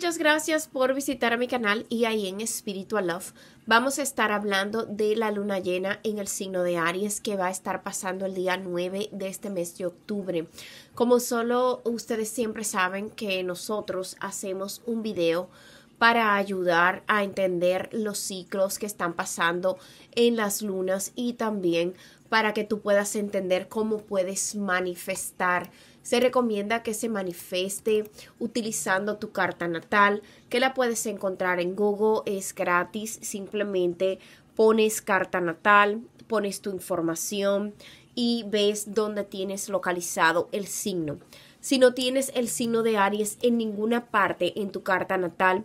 Muchas gracias por visitar mi canal y ahí en Spiritual Love vamos a estar hablando de la luna llena en el signo de Aries que va a estar pasando el día 9 de este mes de octubre. Como solo ustedes siempre saben que nosotros hacemos un video para ayudar a entender los ciclos que están pasando en las lunas y también para que tú puedas entender cómo puedes manifestar se recomienda que se manifieste utilizando tu carta natal, que la puedes encontrar en Google, es gratis, simplemente pones carta natal, pones tu información y ves dónde tienes localizado el signo. Si no tienes el signo de Aries en ninguna parte en tu carta natal,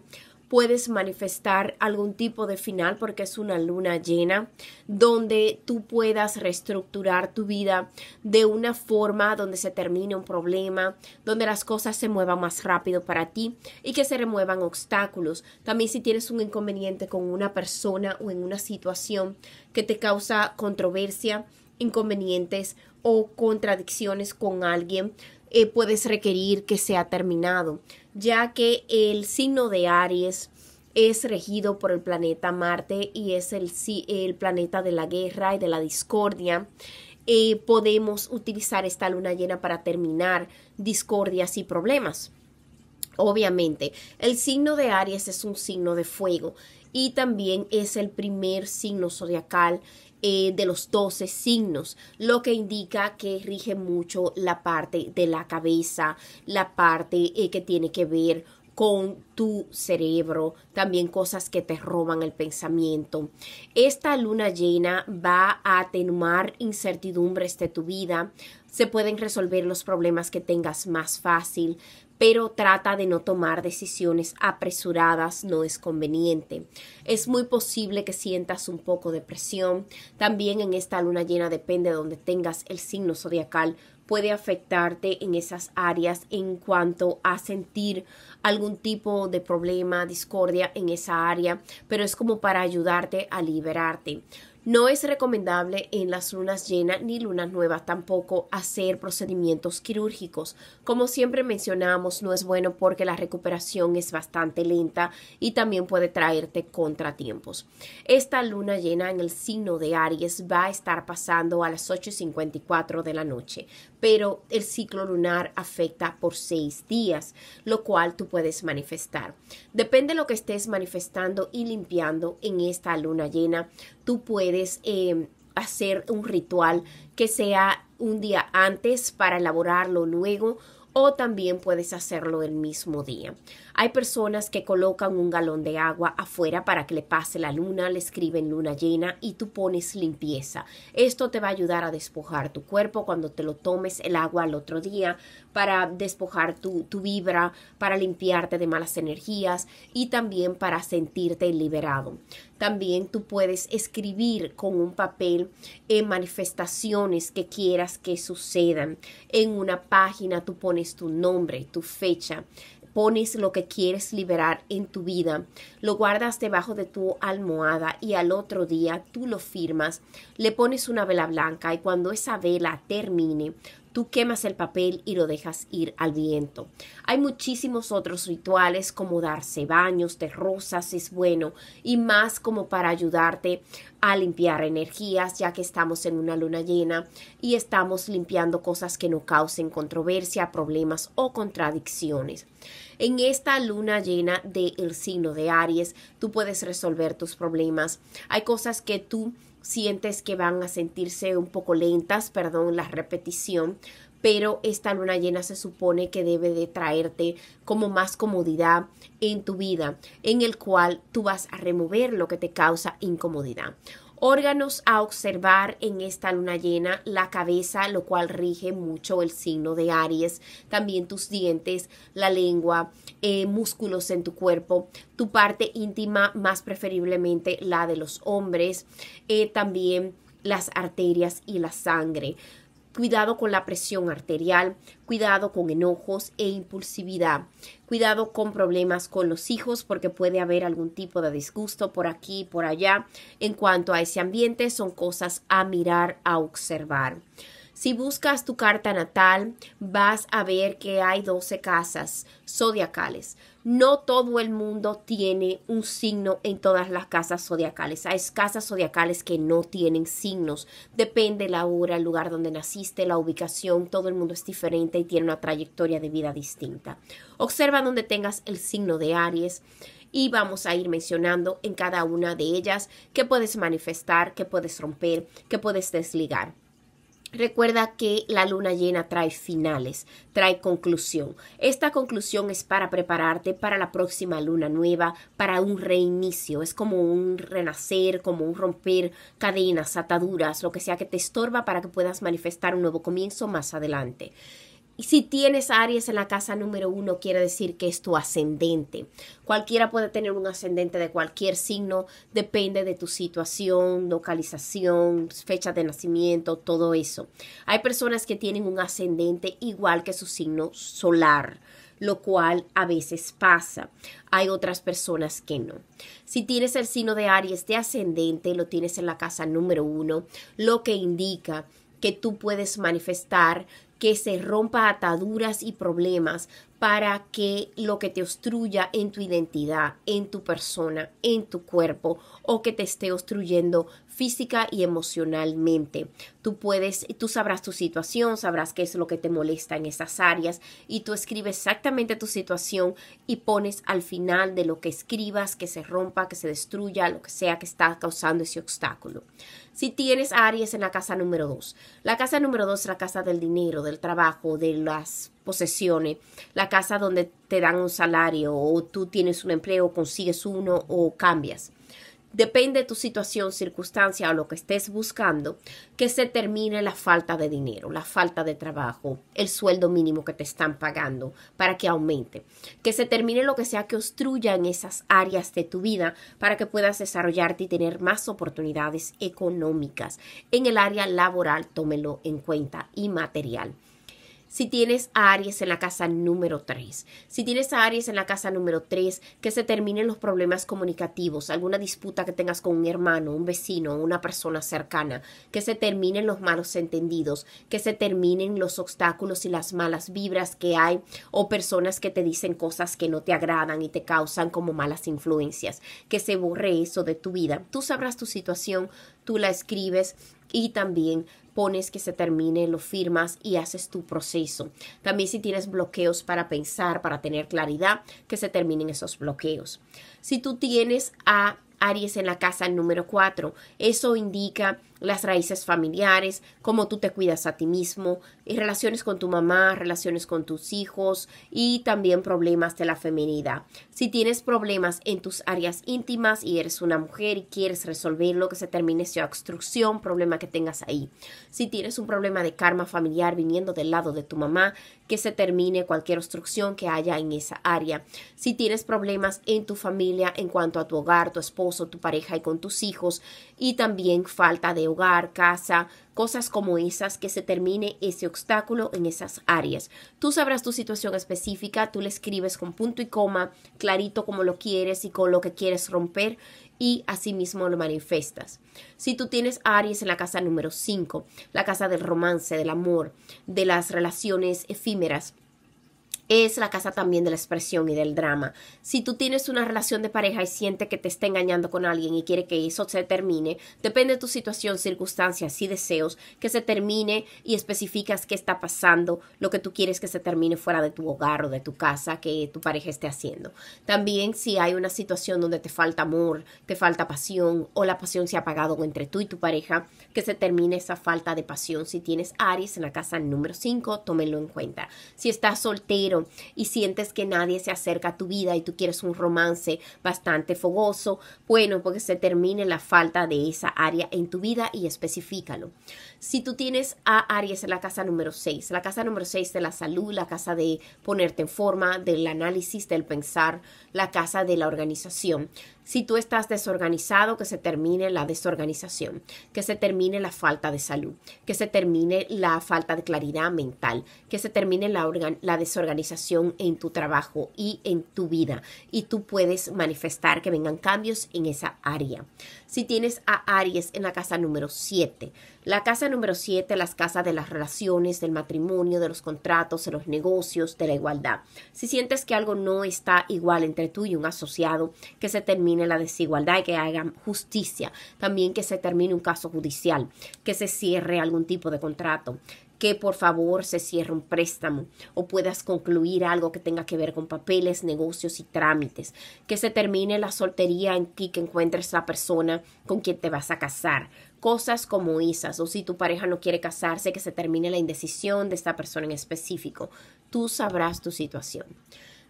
puedes manifestar algún tipo de final porque es una luna llena, donde tú puedas reestructurar tu vida de una forma donde se termine un problema, donde las cosas se muevan más rápido para ti y que se remuevan obstáculos. También si tienes un inconveniente con una persona o en una situación que te causa controversia, inconvenientes o contradicciones con alguien, eh, puedes requerir que sea terminado, ya que el signo de Aries es regido por el planeta Marte y es el, el planeta de la guerra y de la discordia. Eh, podemos utilizar esta luna llena para terminar discordias y problemas. Obviamente, el signo de Aries es un signo de fuego y también es el primer signo zodiacal eh, de los 12 signos, lo que indica que rige mucho la parte de la cabeza, la parte eh, que tiene que ver con tu cerebro, también cosas que te roban el pensamiento. Esta luna llena va a atenuar incertidumbres de tu vida, se pueden resolver los problemas que tengas más fácil, pero trata de no tomar decisiones apresuradas, no es conveniente. Es muy posible que sientas un poco de presión. También en esta luna llena depende de donde tengas el signo zodiacal puede afectarte en esas áreas en cuanto a sentir algún tipo de problema, discordia en esa área, pero es como para ayudarte a liberarte. No es recomendable en las lunas llenas ni lunas nuevas tampoco hacer procedimientos quirúrgicos. Como siempre mencionamos, no es bueno porque la recuperación es bastante lenta y también puede traerte contratiempos. Esta luna llena en el signo de Aries va a estar pasando a las 8.54 de la noche, pero el ciclo lunar afecta por seis días, lo cual tú puedes manifestar. Depende de lo que estés manifestando y limpiando en esta luna llena, tú puedes em, hacer un ritual que sea un día antes para elaborarlo luego o también puedes hacerlo el mismo día. Hay personas que colocan un galón de agua afuera para que le pase la luna, le escriben luna llena y tú pones limpieza. Esto te va a ayudar a despojar tu cuerpo cuando te lo tomes el agua al otro día para despojar tu, vibra, para limpiarte de malas energías y también para sentirte liberado. También tú puedes escribir con un papel en manifestaciones que quieras que sucedan. En una página tú pones tu nombre, tu fecha pones lo que quieres liberar en tu vida, lo guardas debajo de tu almohada y al otro día tú lo firmas, le pones una vela blanca y cuando esa vela termine, tú quemas el papel y lo dejas ir al viento. Hay muchísimos otros rituales como darse baños de rosas es bueno y más como para ayudarte a limpiar energías ya que estamos en una luna llena y estamos limpiando cosas que no causen controversia, problemas o contradicciones. En esta luna llena del signo de Aries, tú puedes resolver tus problemas. Hay cosas que tú sientes que van a sentirse un poco lentas, perdón la repetición, pero esta luna llena se supone que debe de traerte como más comodidad en tu vida, en el cual tú vas a remover lo que te causa incomodidad. Órganos a observar en esta luna llena, la cabeza, lo cual rige mucho el signo de Aries, también tus dientes, la lengua, eh, músculos en tu cuerpo, tu parte íntima, más preferiblemente la de los hombres, eh, también las arterias y la sangre cuidado con la presión arterial, cuidado con enojos e impulsividad, cuidado con problemas con los hijos porque puede haber algún tipo de disgusto por aquí, por allá. En cuanto a ese ambiente, son cosas a mirar, a observar. Si buscas tu carta natal, vas a ver que hay 12 casas zodiacales no todo el mundo tiene un signo en todas las casas zodiacales. Hay casas zodiacales que no tienen signos. Depende la hora, el lugar donde naciste, la ubicación. Todo el mundo es diferente y tiene una trayectoria de vida distinta. Observa donde tengas el signo de Aries y vamos a ir mencionando en cada una de ellas qué puedes manifestar, qué puedes romper, qué puedes desligar. Recuerda que la luna llena trae finales, trae conclusión. Esta conclusión es para prepararte para la próxima luna nueva, para un reinicio. Es como un renacer, como un romper cadenas, ataduras, lo que sea que te estorba para que puedas manifestar un nuevo comienzo más adelante. Y si tienes Aries en la casa número uno, quiere decir que es tu ascendente. Cualquiera puede tener un ascendente de cualquier signo, depende de tu situación, localización, fecha de nacimiento, todo eso. Hay personas que tienen un ascendente igual que su signo solar lo cual a veces pasa. Hay otras personas que no. Si tienes el signo de Aries de ascendente, lo tienes en la casa número uno, lo que indica que tú puedes manifestar que se rompa ataduras y problemas, para que lo que te obstruya en tu identidad, en tu persona, en tu cuerpo o que te esté obstruyendo física y emocionalmente. Tú puedes, tú sabrás tu situación, sabrás qué es lo que te molesta en esas áreas y tú escribes exactamente tu situación y pones al final de lo que escribas que se rompa, que se destruya, lo que sea que está causando ese obstáculo. Si tienes Aries en la casa número 2, la casa número 2 es la casa del dinero, del trabajo, de las posesiones, la casa donde te dan un salario o tú tienes un empleo, consigues uno o cambias. Depende de tu situación, circunstancia o lo que estés buscando, que se termine la falta de dinero, la falta de trabajo, el sueldo mínimo que te están pagando para que aumente, que se termine lo que sea que obstruya en esas áreas de tu vida para que puedas desarrollarte y tener más oportunidades económicas. En el área laboral, tómelo en cuenta y material si tienes a Aries en la casa número 3. Si tienes a Aries en la casa número 3, que se terminen los problemas comunicativos, alguna disputa que tengas con un hermano, un vecino, una persona cercana, que se terminen los malos entendidos, que se terminen los obstáculos y las malas vibras que hay o personas que te dicen cosas que no te agradan y te causan como malas influencias, que se borre eso de tu vida. Tú sabrás tu situación, tú la escribes y también pones que se termine, lo firmas y haces tu proceso. También si tienes bloqueos para pensar, para tener claridad, que se terminen esos bloqueos. Si tú tienes a Aries en la casa número 4, eso indica las raíces familiares, cómo tú te cuidas a ti mismo, y eh, relaciones con tu mamá, relaciones con tus hijos y también problemas de la feminidad. Si tienes problemas en tus áreas íntimas y eres una mujer y quieres resolverlo, que se termine su obstrucción, problema que tengas ahí. Si tienes un problema de karma familiar viniendo del lado de tu mamá, que se termine cualquier obstrucción que haya en esa área. Si tienes problemas en tu familia en cuanto a tu hogar, tu esposo, tu pareja y con tus hijos y también falta de casa, cosas como esas, que se termine ese obstáculo en esas áreas. Tú sabrás tu situación específica, tú le escribes con punto y coma, clarito como lo quieres y con lo que quieres romper y asimismo lo manifestas. Si tú tienes Aries en la casa número 5, la casa del romance, del amor, de las relaciones efímeras, es la casa también de la expresión y del drama. Si tú tienes una relación de pareja y siente que te está engañando con alguien y quiere que eso se termine, depende de tu situación, circunstancias y deseos, que se termine y especificas qué está pasando, lo que tú quieres que se termine fuera de tu hogar o de tu casa que tu pareja esté haciendo. También si hay una situación donde te falta amor, te falta pasión o la pasión se ha apagado entre tú y tu pareja, que se termine esa falta de pasión. Si tienes Aries en la casa número 5, tómenlo en cuenta. Si estás soltera y sientes que nadie se acerca a tu vida y tú quieres un romance bastante fogoso, bueno, porque pues se termine la falta de esa área en tu vida y específicalo Si tú tienes a Aries en la casa número 6, la casa número 6 de la salud, la casa de ponerte en forma, del análisis, del pensar, la casa de la organización. Si tú estás desorganizado, que se termine la desorganización, que se termine la falta de salud, que se termine la falta de claridad mental, que se termine la, la desorganización en tu trabajo y en tu vida. Y tú puedes manifestar que vengan cambios en esa área. Si tienes a Aries en la casa número 7, la casa número 7, las casas de las relaciones, del matrimonio, de los contratos, de los negocios, de la igualdad. Si sientes que algo no está igual entre tú y un asociado, que se termine la desigualdad y que hagan justicia. También que se termine un caso judicial, que se cierre algún tipo de contrato, que por favor se cierre un préstamo o puedas concluir algo que tenga que ver con papeles, negocios y trámites, que se termine la soltería en que encuentres la persona con quien te vas a casar, cosas como esas, o si tu pareja no quiere casarse, que se termine la indecisión de esta persona en específico. Tú sabrás tu situación.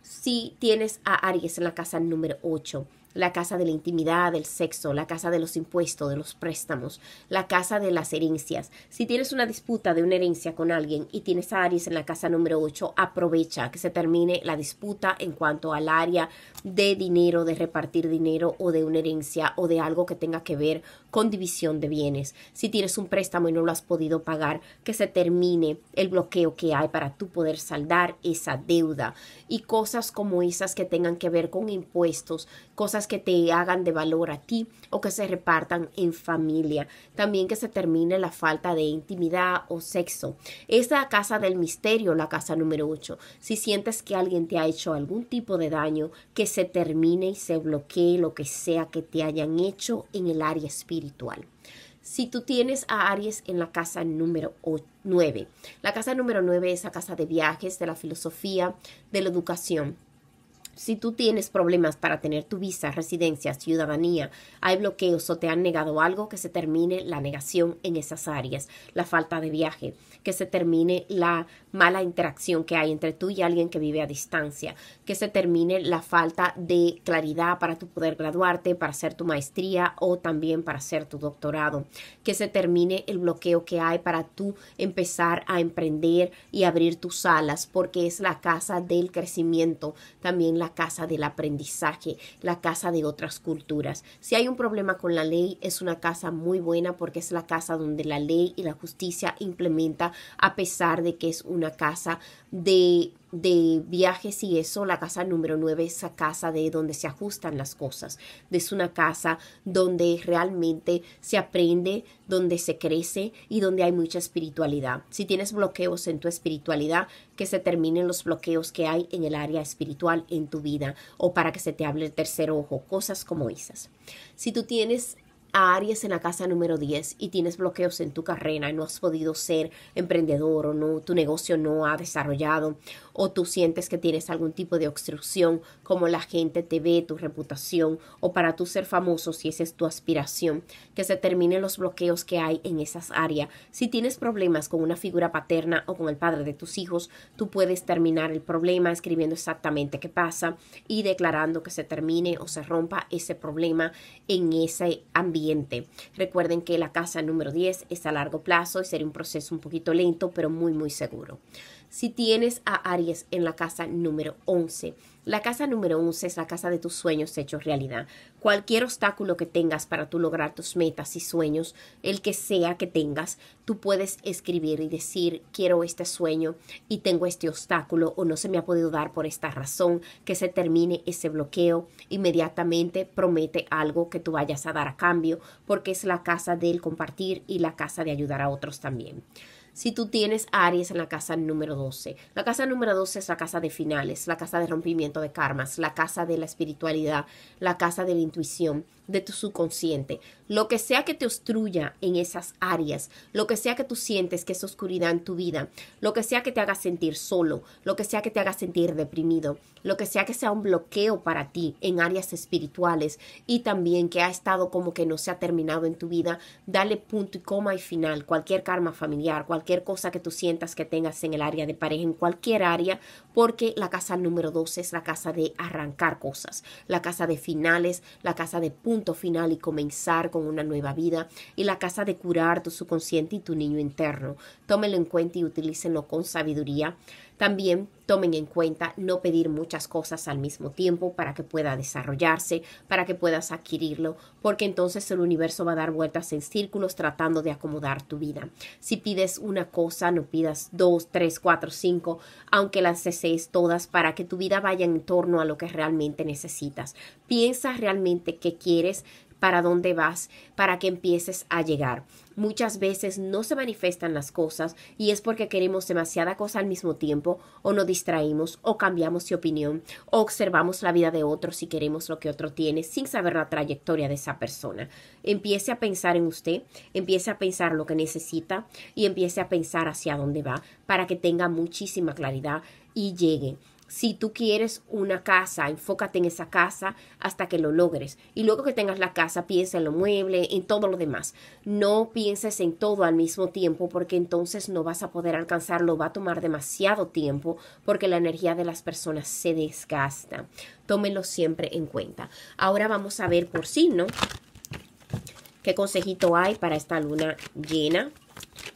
Si tienes a Aries en la casa número 8, la casa de la intimidad, del sexo, la casa de los impuestos, de los préstamos, la casa de las herencias. Si tienes una disputa de una herencia con alguien y tienes a Aries en la casa número 8, aprovecha que se termine la disputa en cuanto al área de dinero, de repartir dinero o de una herencia o de algo que tenga que ver con división de bienes. Si tienes un préstamo y no lo has podido pagar, que se termine el bloqueo que hay para tú poder saldar esa deuda y cosas como esas que tengan que ver con impuestos, cosas que te hagan de valor a ti o que se repartan en familia. También que se termine la falta de intimidad o sexo. esta casa del misterio, la casa número 8. Si sientes que alguien te ha hecho algún tipo de daño, que se termine y se bloquee lo que sea que te hayan hecho en el área espiritual si tú tienes a Aries en la casa número 9. La casa número 9 es la casa de viajes, de la filosofía, de la educación. Si tú tienes problemas para tener tu visa, residencia, ciudadanía, hay bloqueos o te han negado algo, que se termine la negación en esas áreas, la falta de viaje, que se termine la mala interacción que hay entre tú y alguien que vive a distancia, que se termine la falta de claridad para tu poder graduarte, para hacer tu maestría o también para hacer tu doctorado, que se termine el bloqueo que hay para tú empezar a emprender y abrir tus alas, porque es la casa del crecimiento, también la casa del aprendizaje, la casa de otras culturas. Si hay un problema con la ley, es una casa muy buena porque es la casa donde la ley y la justicia implementa a pesar de que es una casa de de viajes y eso, la casa número 9 es la casa de donde se ajustan las cosas. Es una casa donde realmente se aprende, donde se crece y donde hay mucha espiritualidad. Si tienes bloqueos en tu espiritualidad, que se terminen los bloqueos que hay en el área espiritual en tu vida o para que se te hable el tercer ojo, cosas como esas. Si tú tienes Aries en la casa número 10 y tienes bloqueos en tu carrera y no has podido ser emprendedor o no, tu negocio no ha desarrollado o tú sientes que tienes algún tipo de obstrucción como la gente te ve, tu reputación o para tú ser famoso si esa es tu aspiración, que se terminen los bloqueos que hay en esas áreas. Si tienes problemas con una figura paterna o con el padre de tus hijos, tú puedes terminar el problema escribiendo exactamente qué pasa y declarando que se termine o se rompa ese problema en ese ambiente Recuerden que la casa número 10 es a largo plazo y sería un proceso un poquito lento, pero muy, muy seguro si tienes a Aries en la casa número 11. La casa número 11 es la casa de tus sueños hechos realidad. Cualquier obstáculo que tengas para tú lograr tus metas y sueños, el que sea que tengas, tú puedes escribir y decir, quiero este sueño y tengo este obstáculo o no se me ha podido dar por esta razón, que se termine ese bloqueo. Inmediatamente promete algo que tú vayas a dar a cambio porque es la casa del compartir y la casa de ayudar a otros también si tú tienes Aries en la casa número 12. La casa número 12 es la casa de finales, la casa de rompimiento de karmas, la casa de la espiritualidad, la casa de la intuición, de tu subconsciente, lo que sea que te obstruya en esas áreas, lo que sea que tú sientes que es oscuridad en tu vida, lo que sea que te haga sentir solo, lo que sea que te haga sentir deprimido, lo que sea que sea un bloqueo para ti en áreas espirituales y también que ha estado como que no se ha terminado en tu vida, dale punto y coma y final, cualquier karma familiar, cualquier cosa que tú sientas que tengas en el área de pareja, en cualquier área, porque la casa número 12 es la casa de arrancar cosas, la casa de finales, la casa de punto punto final y comenzar con una nueva vida y la casa de curar tu subconsciente y tu niño interno. Tómelo en cuenta y utilícenlo con sabiduría. También tomen en cuenta no pedir muchas cosas al mismo tiempo para que pueda desarrollarse, para que puedas adquirirlo, porque entonces el universo va a dar vueltas en círculos tratando de acomodar tu vida. Si pides una cosa, no pidas dos, tres, cuatro, cinco, aunque las desees todas para que tu vida vaya en torno a lo que realmente necesitas. Piensa realmente qué quieres, para dónde vas, para que empieces a llegar. Muchas veces no se manifiestan las cosas y es porque queremos demasiada cosa al mismo tiempo o nos distraímos o cambiamos de opinión o observamos la vida de otros y queremos lo que otro tiene sin saber la trayectoria de esa persona. Empiece a pensar en usted, empiece a pensar lo que necesita y empiece a pensar hacia dónde va para que tenga muchísima claridad y llegue si tú quieres una casa, enfócate en esa casa hasta que lo logres. Y luego que tengas la casa, piensa en lo mueble, en todo lo demás. No pienses en todo al mismo tiempo porque entonces no vas a poder alcanzarlo. Va a tomar demasiado tiempo porque la energía de las personas se desgasta. Tómelo siempre en cuenta. Ahora vamos a ver por signo qué consejito hay para esta luna llena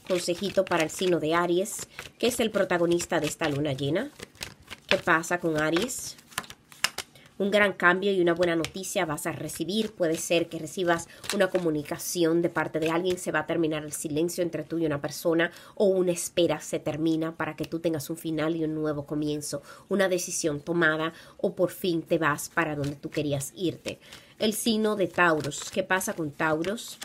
consejito para el signo de Aries, que es el protagonista de esta luna llena qué pasa con Aries. Un gran cambio y una buena noticia vas a recibir. Puede ser que recibas una comunicación de parte de alguien. Se va a terminar el silencio entre tú y una persona o una espera se termina para que tú tengas un final y un nuevo comienzo. Una decisión tomada o por fin te vas para donde tú querías irte. El signo de Tauros. ¿Qué pasa con Tauros?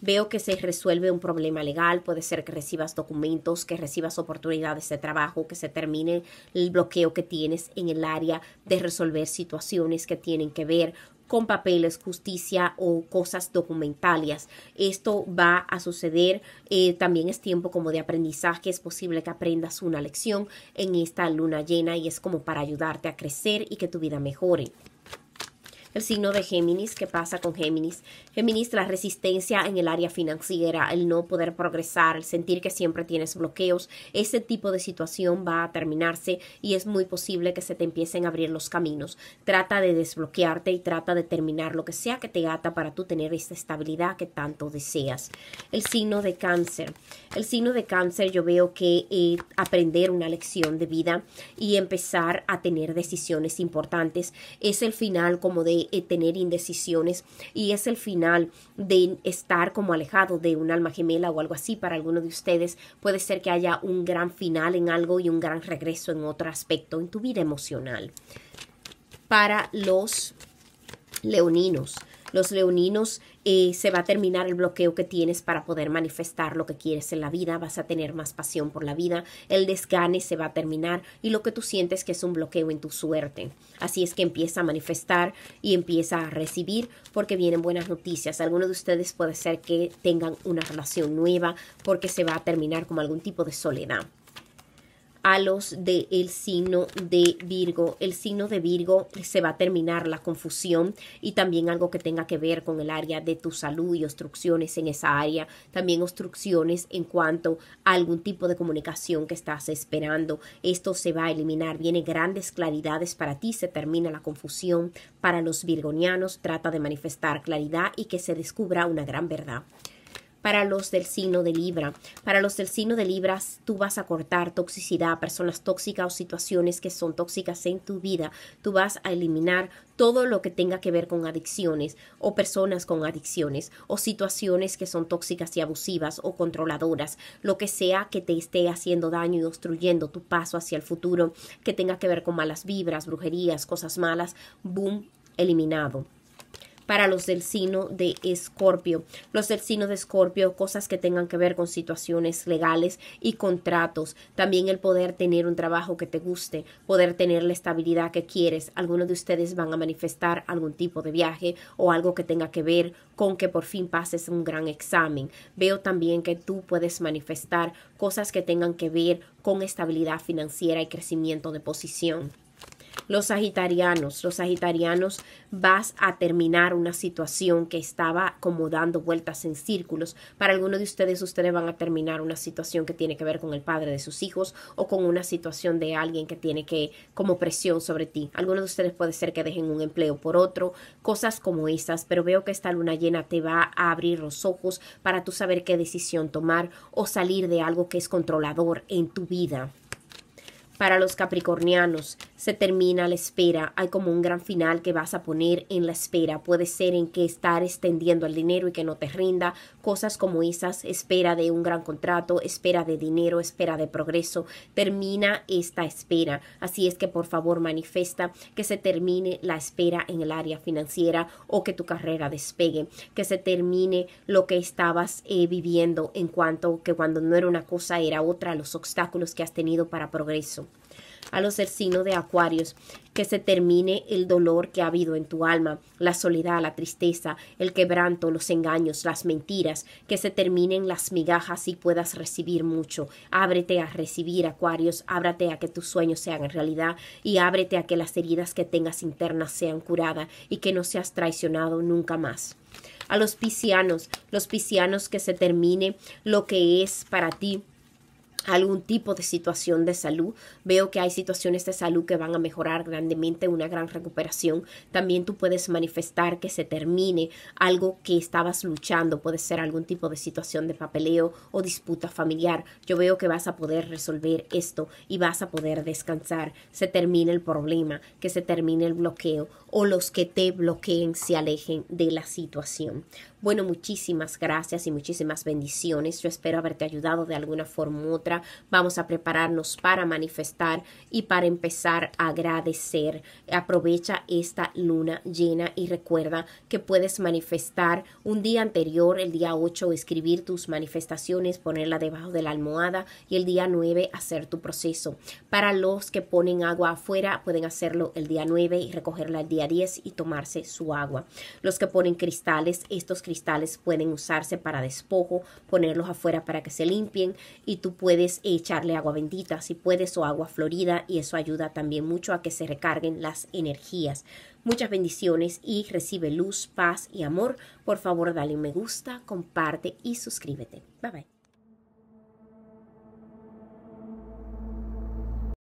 veo que se resuelve un problema legal, puede ser que recibas documentos, que recibas oportunidades de trabajo, que se termine el bloqueo que tienes en el área de resolver situaciones que tienen que ver con papeles, justicia o cosas documentarias. Esto va a suceder. Eh, también es tiempo como de aprendizaje. Es posible que aprendas una lección en esta luna llena y es como para ayudarte a crecer y que tu vida mejore el signo de Géminis, ¿qué pasa con Géminis? Géminis, la resistencia en el área financiera, el no poder progresar, el sentir que siempre tienes bloqueos, ese tipo de situación va a terminarse y es muy posible que se te empiecen a abrir los caminos. Trata de desbloquearte y trata de terminar lo que sea que te ata para tú tener esta estabilidad que tanto deseas. El signo de cáncer. El signo de cáncer yo veo que eh, aprender una lección de vida y empezar a tener decisiones importantes es el final como de eh, tener indecisiones y es el final de estar como alejado de un alma gemela o algo así para alguno de ustedes. Puede ser que haya un gran final en algo y un gran regreso en otro aspecto en tu vida emocional. Para los leoninos, los leoninos eh, se va a terminar el bloqueo que tienes para poder manifestar lo que quieres en la vida, vas a tener más pasión por la vida, el desgane se va a terminar y lo que tú sientes que es un bloqueo en tu suerte. Así es que empieza a manifestar y empieza a recibir porque vienen buenas noticias. Algunos de ustedes puede ser que tengan una relación nueva porque se va a terminar como algún tipo de soledad a los del el signo de Virgo. El signo de Virgo se va a terminar la confusión y también algo que tenga que ver con el área de tu salud y obstrucciones en esa área. También obstrucciones en cuanto a algún tipo de comunicación que estás esperando. Esto se va a eliminar. Viene grandes claridades para ti. Se termina la confusión. Para los virgonianos trata de manifestar claridad y que se descubra una gran verdad para los del signo de Libra. Para los del signo de Libra, tú vas a cortar toxicidad, personas tóxicas o situaciones que son tóxicas en tu vida. Tú vas a eliminar todo lo que tenga que ver con adicciones o personas con adicciones o situaciones que son tóxicas y abusivas o controladoras, lo que sea que te esté haciendo daño y obstruyendo tu paso hacia el futuro, que tenga que ver con malas vibras, brujerías, cosas malas, boom, eliminado para los del signo de Escorpio. Los del signo de Escorpio, cosas que tengan que ver con situaciones legales y contratos. También el poder tener un trabajo que te guste, poder tener la estabilidad que quieres. Algunos de ustedes van a manifestar algún tipo de viaje o algo que tenga que ver con que por fin pases un gran examen. Veo también que tú puedes manifestar cosas que tengan que ver con estabilidad financiera y crecimiento de posición. Los sagitarianos, los sagitarianos vas a terminar una situación que estaba como dando vueltas en círculos. Para algunos de ustedes, ustedes van a terminar una situación que tiene que ver con el padre de sus hijos o con una situación de alguien que tiene que como presión sobre ti. Algunos de ustedes puede ser que dejen un empleo por otro, cosas como esas, pero veo que esta luna llena te va a abrir los ojos para tú saber qué decisión tomar o salir de algo que es controlador en tu vida. Para los capricornianos se termina la espera, hay como un gran final que vas a poner en la espera. Puede ser en que estar extendiendo el dinero y que no te rinda, cosas como esas, espera de un gran contrato, espera de dinero, espera de progreso. Termina esta espera. Así es que por favor manifiesta que se termine la espera en el área financiera o que tu carrera despegue, que se termine lo que estabas eh, viviendo en cuanto que cuando no era una cosa era otra, los obstáculos que has tenido para progreso a los signo de acuarios, que se termine el dolor que ha habido en tu alma, la soledad, la tristeza, el quebranto, los engaños, las mentiras, que se terminen las migajas y puedas recibir mucho. Ábrete a recibir acuarios, ábrate a que tus sueños sean realidad y ábrete a que las heridas que tengas internas sean curadas y que no seas traicionado nunca más a los piscianos, los piscianos que se termine lo que es para ti algún tipo de situación de salud. Veo que hay situaciones de salud que van a mejorar grandemente, una gran recuperación. También tú puedes manifestar que se termine algo que estabas luchando. Puede ser algún tipo de situación de papeleo o disputa familiar. Yo veo que vas a poder resolver esto y vas a poder descansar. Se termina el problema, que se termine el bloqueo o los que te bloqueen se alejen de la situación. Bueno, muchísimas gracias y muchísimas bendiciones. Yo espero haberte ayudado de alguna forma u otra. Vamos a prepararnos para manifestar y para empezar a agradecer. Aprovecha esta luna llena y recuerda que puedes manifestar un día anterior, el día 8, escribir tus manifestaciones, ponerla debajo de la almohada y el día 9 hacer tu proceso. Para los que ponen agua afuera, pueden hacerlo el día 9 y recogerla el día 10 y tomarse su agua. Los que ponen cristales, estos cristales pueden usarse para despojo, ponerlos afuera para que se limpien y tú puedes echarle agua bendita si puedes o agua florida y eso ayuda también mucho a que se recarguen las energías. Muchas bendiciones y recibe luz, paz y amor. Por favor, dale me gusta, comparte y suscríbete. Bye bye.